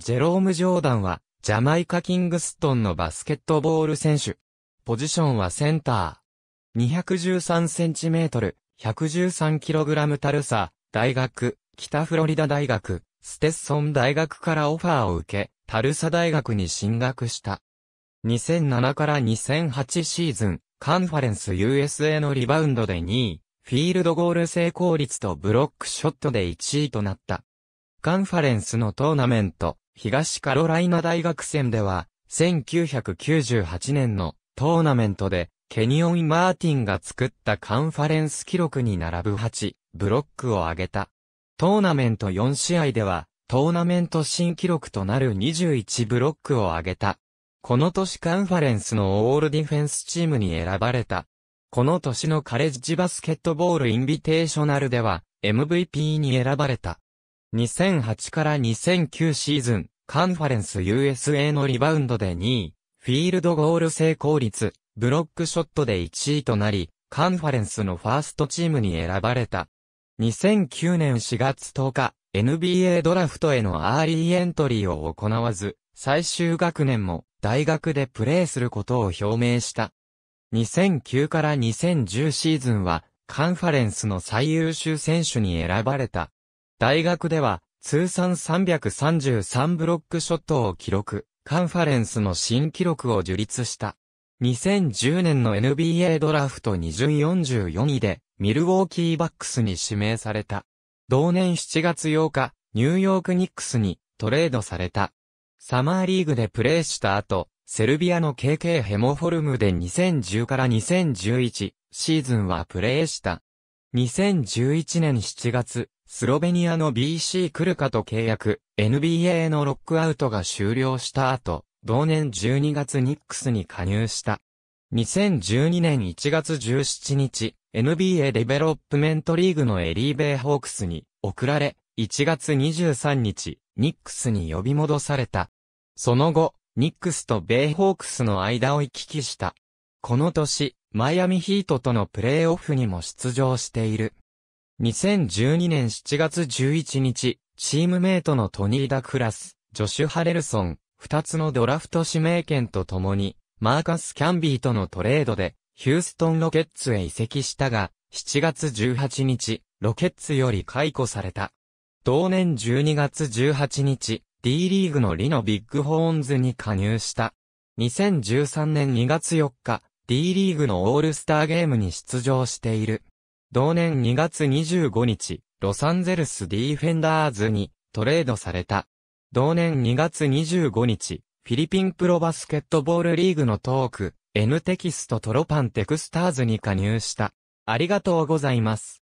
ジェローム・ジョーダンは、ジャマイカ・キングストンのバスケットボール選手。ポジションはセンター。213センチメートル、113キログラムタルサ、大学、北フロリダ大学、ステッソン大学からオファーを受け、タルサ大学に進学した。2007から2008シーズン、カンファレンス USA のリバウンドで2位、フィールドゴール成功率とブロックショットで1位となった。カンファレンスのトーナメント、東カロライナ大学戦では、1998年のトーナメントで、ケニオン・マーティンが作ったカンファレンス記録に並ぶ8、ブロックを挙げた。トーナメント4試合では、トーナメント新記録となる21ブロックを挙げた。この年カンファレンスのオールディフェンスチームに選ばれた。この年のカレッジバスケットボールインビテーショナルでは MVP に選ばれた。2008から2009シーズン、カンファレンス USA のリバウンドで2位、フィールドゴール成功率、ブロックショットで1位となり、カンファレンスのファーストチームに選ばれた。2009年4月10日、NBA ドラフトへのアーリーエントリーを行わず、最終学年も大学でプレーすることを表明した。2009から2010シーズンは、カンファレンスの最優秀選手に選ばれた。大学では、通算333ブロックショットを記録、カンファレンスの新記録を樹立した。2010年の NBA ドラフト2044位で、ミルウォーキーバックスに指名された。同年7月8日、ニューヨークニックスにトレードされた。サマーリーグでプレーした後、セルビアの KK ヘモフォルムで2010から2011シーズンはプレーした。2011年7月、スロベニアの BC クルカと契約、NBA のロックアウトが終了した後、同年12月ニックスに加入した。2012年1月17日、NBA デベロップメントリーグのエリーベイホークスに送られ、1月23日、ニックスに呼び戻された。その後、ニックスとベイホークスの間を行き来した。この年、マイアミヒートとのプレイオフにも出場している。2012年7月11日、チームメイトのトニー・ダ・クラス、ジョシュ・ハレルソン、2つのドラフト指名権とともに、マーカス・キャンビーとのトレードで、ヒューストン・ロケッツへ移籍したが、7月18日、ロケッツより解雇された。同年12月18日、D リーグのリノ・ビッグホーンズに加入した。2013年2月4日、D リーグのオールスターゲームに出場している。同年2月25日、ロサンゼルスディーフェンダーズにトレードされた。同年2月25日、フィリピンプロバスケットボールリーグのトーク、N テキストトロパンテクスターズに加入した。ありがとうございます。